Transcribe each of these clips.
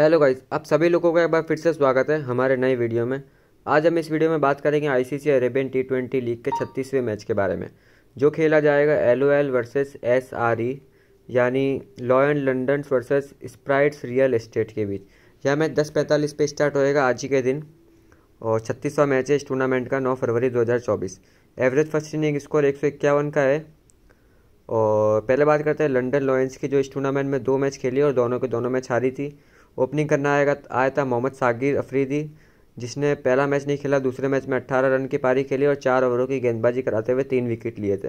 hello guys आप सभी लोगों का एक बार फिर से स्वागत है हमारे नए वीडियो में आज हम इस वीडियो में बात करेंगे ICC Arabian T twenty league के छत्तीसवें मैच के बारे में जो खेला जाएगा L O L versus S R E यानी law and London versus sprites real estate के बीच यह मैच दस पैंतालीस पे स्टार्ट होएगा आज ही के दिन और छत्तीसवा मैच है इस टूर्नामेंट का नौ फरवरी दो हज़ार चौबीस एवरेज फर्स्ट इनिंग स्कोर एक सौ इक्यावन का है और पहले बात करते हैं लंडन लॉयंस की जो इस टूर्नामेंट में दो मैच खेली और दोनों के दोनों मैच हारी थी ओपनिंग करना आएगा आया था मोहम्मद सागिर अफरीदी जिसने पहला मैच नहीं खेला दूसरे मैच में 18 रन की पारी खेली और चार ओवरों की गेंदबाजी कराते हुए तीन विकेट लिए थे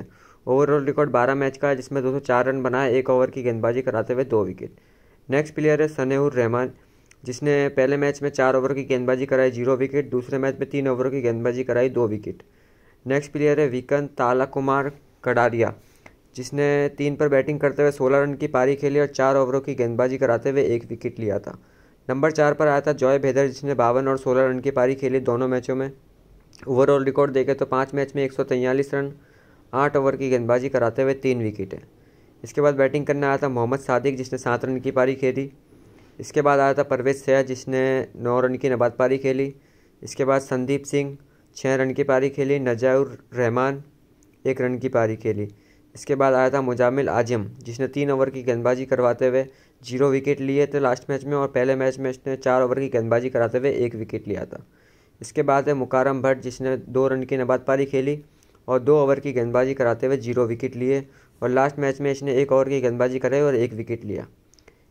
ओवरऑल रिकॉर्ड 12 मैच का है जिसमें 204 रन बनाए एक ओवर की गेंदबाजी कराते हुए दो विकेट नेक्स्ट प्लेयर है सनेहुर रहमान जिसने पहले मैच में चार ओवर की गेंदबाजी कराई जीरो विकेट दूसरे मैच में तीन ओवरों की गेंदबाजी कराई दो विकेट नेक्स्ट प्लेयर है विकन ताला कुमार कडारिया जिसने तीन पर बैटिंग करते हुए सोलह रन की पारी खेली और चार ओवरों की गेंदबाजी कराते हुए एक विकेट लिया था नंबर चार पर आया था जॉय भेदर जिसने बावन और सोलह रन की पारी खेली दोनों मैचों में ओवरऑल रिकॉर्ड देखे तो पाँच मैच में एक रन आठ ओवर की गेंदबाजी कराते हुए तीन विकेट है इसके बाद बैटिंग करने आया था मोहम्मद सादिक जिसने सात रन की पारी खेली इसके बाद आया था परवेज सया जिसने नौ रन की नबाद पारी खेली इसके बाद संदीप सिंह छः रन की पारी खेली नजाउर रहमान एक रन की पारी खेली इसके बाद आया था मुजामिल आजम जिसने तीन ओवर की गेंदबाजी करवाते हुए जीरो विकेट लिए थे लास्ट मैच में और पहले मैच में इसने चार ओवर की गेंदबाजी कराते हुए एक विकेट लिया था इसके बाद है मुकारम भट्ट जिसने दो रन की नबाद पारी खेली और दो ओवर की गेंदबाजी कराते हुए जीरो विकेट लिए और लास्ट मैच में इसने एक ओवर की गेंदबाजी कराई और एक विकेट लिया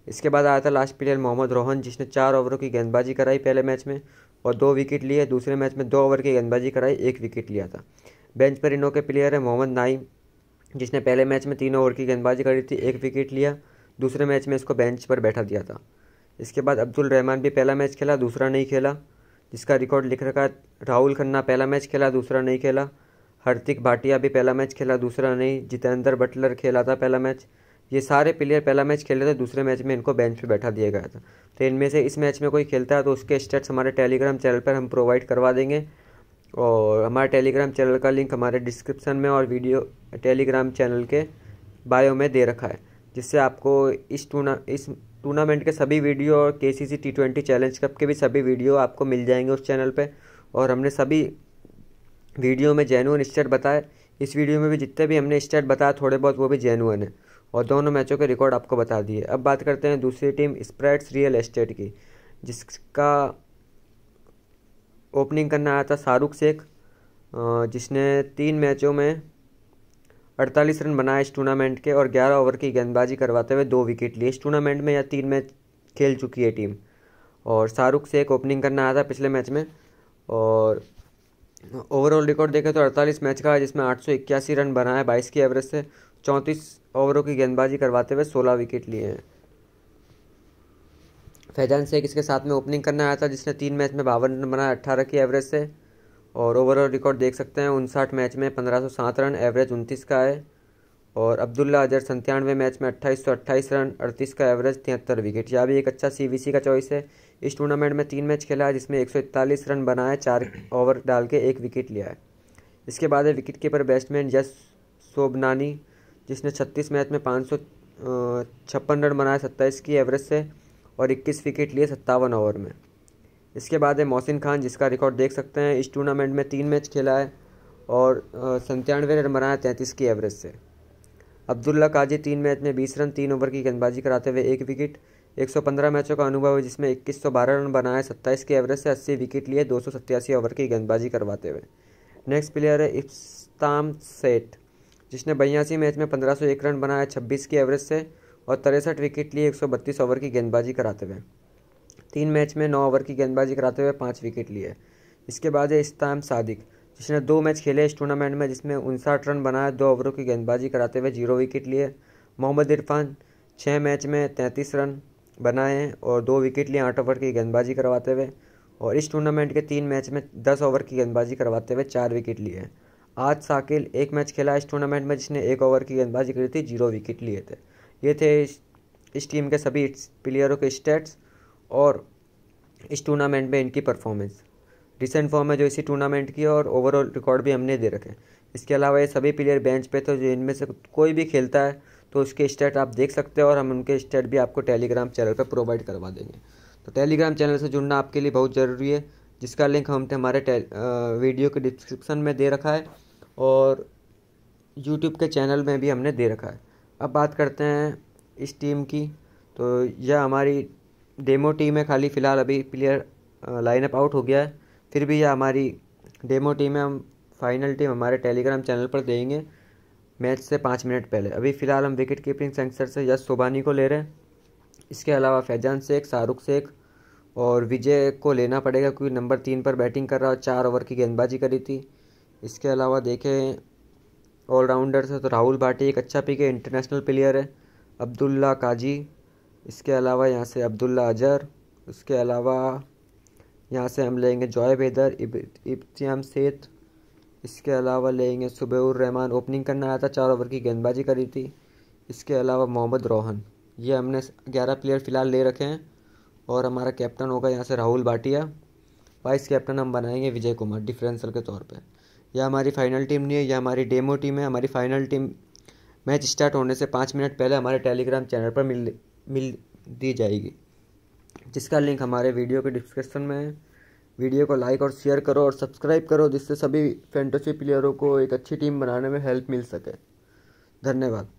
इसके बाद आया था लास्ट प्लेयर मोहम्मद रोहन जिसने चार ओवरों की गेंदबाजी कराई पहले मैच में और दो विकेट लिए दूसरे मैच में दो ओवर की गेंदबाजी कराई एक विकेट लिया था बेंच पर इनों के प्लेयर हैं मोहम्मद नाइम जिसने पहले मैच में तीन ओवर की गेंदबाजी करी थी एक विकेट लिया दूसरे मैच में इसको बेंच पर बैठा दिया था इसके बाद अब्दुल रहमान भी पहला मैच खेला दूसरा नहीं खेला जिसका रिकॉर्ड लिख रखा है राहुल खन्ना पहला मैच खेला दूसरा नहीं खेला हार्दिक भाटिया भी पहला मैच खेला दूसरा नहीं जितेंद्र बटलर खेला था पहला मैच ये सारे प्लेयर पहला मैच खेले थे दूसरे मैच में इनको बेंच पर बैठा दिया गया था तो इनमें से इस मैच में कोई खेलता है तो उसके स्टेट्स हमारे टेलीग्राम चैनल पर हम प्रोवाइड करवा देंगे और हमारे टेलीग्राम चैनल का लिंक हमारे डिस्क्रिप्शन में और वीडियो टेलीग्राम चैनल के बायो में दे रखा है जिससे आपको इस टूर्ना इस टूर्नामेंट के सभी वीडियो और K C C T twenty challenge cup के भी सभी वीडियो आपको मिल जाएंगे उस चैनल पे और हमने सभी वीडियो में जेनुअन स्टेट बताए इस वीडियो में भी जितने भी हमने स्टेट बताए थोड़े बहुत वो भी जेनुअन है और दोनों मैचों के रिकॉर्ड आपको बता दिए अब बात करते हैं दूसरी टीम स्प्रेड्स रियल एस्टेट की जिसका ओपनिंग करने आया था शाहरुख शेख जिसने तीन मैचों में 48 रन बनाए इस टूर्नामेंट के और 11 ओवर की गेंदबाजी करवाते हुए दो विकेट लिए इस टूर्नामेंट में या तीन मैच खेल चुकी है टीम और शाहरुख शेख ओपनिंग करने आया था पिछले मैच में और ओवरऑल रिकॉर्ड देखें तो 48 मैच का है जिसमें आठ रन बनाए बाईस की एवरेज से चौंतीस ओवरों की गेंदबाजी करवाते हुए सोलह विकेट लिए हैं फैजान शेख इसके साथ में ओपनिंग करने आया था जिसने तीन मैच में बावन रन बनाए अट्ठारह की एवरेज से और ओवरऑल रिकॉर्ड देख सकते हैं उनसाठ मैच में पंद्रह सौ सात रन एवरेज उनतीस का है और अब्दुल्ला अजहर संतानवे मैच में अट्ठाईस सौ अट्ठाईस रन अड़तीस का एवरेज तिहत्तर विकेट यह भी एक अच्छा सी का चॉइस है इस टूर्नामेंट में तीन मैच खेला है जिसमें एक सौ इकतालीस रन बनाए चार ओवर डाल के एक विकेट लिया है इसके बाद है wicket keeper batsman Yash Sobnani जिसने छत्तीस मैच में पाँच सौ छप्पन रन बनाए सत्ताईस की एवरेज से और 21 विकेट लिए सत्तावन ओवर में इसके बाद है मोहसिन खान जिसका रिकॉर्ड देख सकते हैं इस टूर्नामेंट में तीन मैच खेला है और संतानवे रन बनाया तैंतीस की एवरेज से अब्दुल्ला काजी तीन मैच में बीस रन तीन ओवर की गेंदबाजी कराते हुए एक विकेट 115 मैचों का अनुभव है जिसमें बारह रन बनाए 27 की एवरेज से 80 विकेट लिए दो ओवर की गेंदबाजी करवाते हुए नेक्स्ट प्लेयर है इफ्ताम सेठ जिसने बयासी मैच में एक रन बनाए 26 की एवरेज से और तिरसठ विकेट लिए एक ओवर की गेंदबाजी कराते हुए तीन मैच में नौ ओवर की गेंदबाजी कराते हुए पाँच विकेट लिए इसके बाद है इस्ताम सादिक जिसने दो मैच खेले इस टूर्नामेंट में जिसमें उनसाठ रन बनाए दो ओवरों की गेंदबाजी कराते हुए जीरो विकेट लिए मोहम्मद इरफान छः मैच में तैंतीस रन बनाए और दो विकेट लिए आठ ओवर की गेंदबाजी करवाते हुए और इस टूर्नामेंट के तीन मैच में दस ओवर की गेंदबाजी करवाते हुए चार विकेट लिए आज साकिल एक मैच खेला इस टूर्नामेंट में जिसने एक ओवर की गेंदबाजी करी थी जीरो विकेट लिए थे ये थे इस, इस टीम के सभी प्लेयरों के स्टेट्स और इस टूर्नामेंट में इनकी परफॉर्मेंस रिसेंट फॉर्म है जो इसी टूर्नामेंट की और ओवरऑल रिकॉर्ड भी हमने दे रखे इसके अलावा ये सभी प्लेयर बेंच पे थे जो इनमें से कोई भी खेलता है तो उसके स्टेट आप देख सकते हो और हम उनके स्टेट भी आपको टेलीग्राम चैनल पर प्रोवाइड करवा देंगे तो टेलीग्राम चैनल से जुड़ना आपके लिए बहुत ज़रूरी है जिसका लिंक हम हमारे वीडियो के डिस्क्रिप्शन में दे रखा है और यूट्यूब के चैनल में भी हमने दे रखा है अब बात करते हैं इस टीम की तो यह हमारी डेमो टीम है खाली फ़िलहाल अभी प्लेयर लाइनअप आउट हो गया है फिर भी यह हमारी डेमो टीम है हम फाइनल टीम हमारे टेलीग्राम चैनल पर देंगे मैच से पाँच मिनट पहले अभी फ़िलहाल हम विकेट कीपिंग सेंसर से यश सोबानी को ले रहे हैं इसके अलावा फैजान शेख शाहरुख शेख और विजय को लेना पड़ेगा क्योंकि नंबर तीन पर बैटिंग कर रहा और चार ओवर की गेंदबाजी करी थी इसके अलावा देखें ऑलराउंडर्स है तो राहुल भाटी एक अच्छा पिक है इंटरनेशनल प्लेयर है अब्दुल्ला काजी इसके अलावा यहाँ से अब्दुल्ला अजहर उसके अलावा यहाँ से हम लेंगे जॉय बेदर इब्तियाम सेत इसके अलावा लेंगे सुबेर रहमान ओपनिंग करना आया था चार ओवर की गेंदबाजी करी थी इसके अलावा मोहम्मद रोहन ये हमने ग्यारह प्लेयर फ़िलहाल ले रखे हैं और हमारा कैप्टन होगा यहाँ से राहुल भाटिया वाइस कैप्टन हम बनाएंगे विजय कुमार डिफरेंसल के तौर पर यह हमारी फाइनल टीम नहीं है यह हमारी डेमो टीम है हमारी फाइनल टीम मैच स्टार्ट होने से पाँच मिनट पहले हमारे टेलीग्राम चैनल पर मिल मिल दी जाएगी जिसका लिंक हमारे वीडियो के डिस्क्रिप्शन में है वीडियो को लाइक और शेयर करो और सब्सक्राइब करो जिससे सभी फैंटेसी प्लेयरों को एक अच्छी टीम बनाने में हेल्प मिल सके धन्यवाद